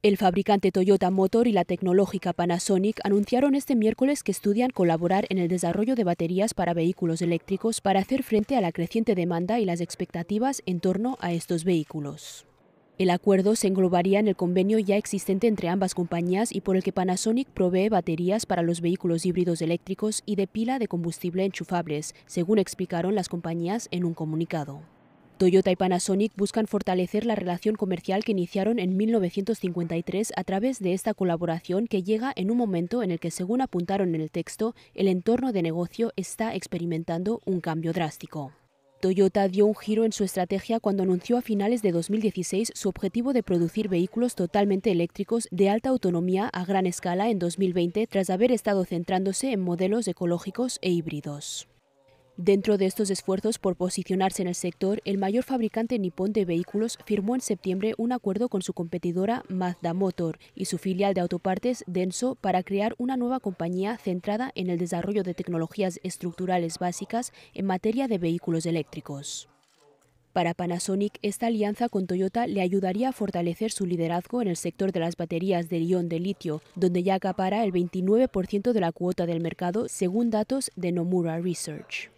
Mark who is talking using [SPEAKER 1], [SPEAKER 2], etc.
[SPEAKER 1] El fabricante Toyota Motor y la tecnológica Panasonic anunciaron este miércoles que estudian colaborar en el desarrollo de baterías para vehículos eléctricos para hacer frente a la creciente demanda y las expectativas en torno a estos vehículos. El acuerdo se englobaría en el convenio ya existente entre ambas compañías y por el que Panasonic provee baterías para los vehículos híbridos eléctricos y de pila de combustible enchufables, según explicaron las compañías en un comunicado. Toyota y Panasonic buscan fortalecer la relación comercial que iniciaron en 1953 a través de esta colaboración que llega en un momento en el que, según apuntaron en el texto, el entorno de negocio está experimentando un cambio drástico. Toyota dio un giro en su estrategia cuando anunció a finales de 2016 su objetivo de producir vehículos totalmente eléctricos de alta autonomía a gran escala en 2020 tras haber estado centrándose en modelos ecológicos e híbridos. Dentro de estos esfuerzos por posicionarse en el sector, el mayor fabricante nipón de vehículos firmó en septiembre un acuerdo con su competidora Mazda Motor y su filial de autopartes Denso para crear una nueva compañía centrada en el desarrollo de tecnologías estructurales básicas en materia de vehículos eléctricos. Para Panasonic, esta alianza con Toyota le ayudaría a fortalecer su liderazgo en el sector de las baterías de ion de litio, donde ya acapara el 29% de la cuota del mercado, según datos de Nomura Research.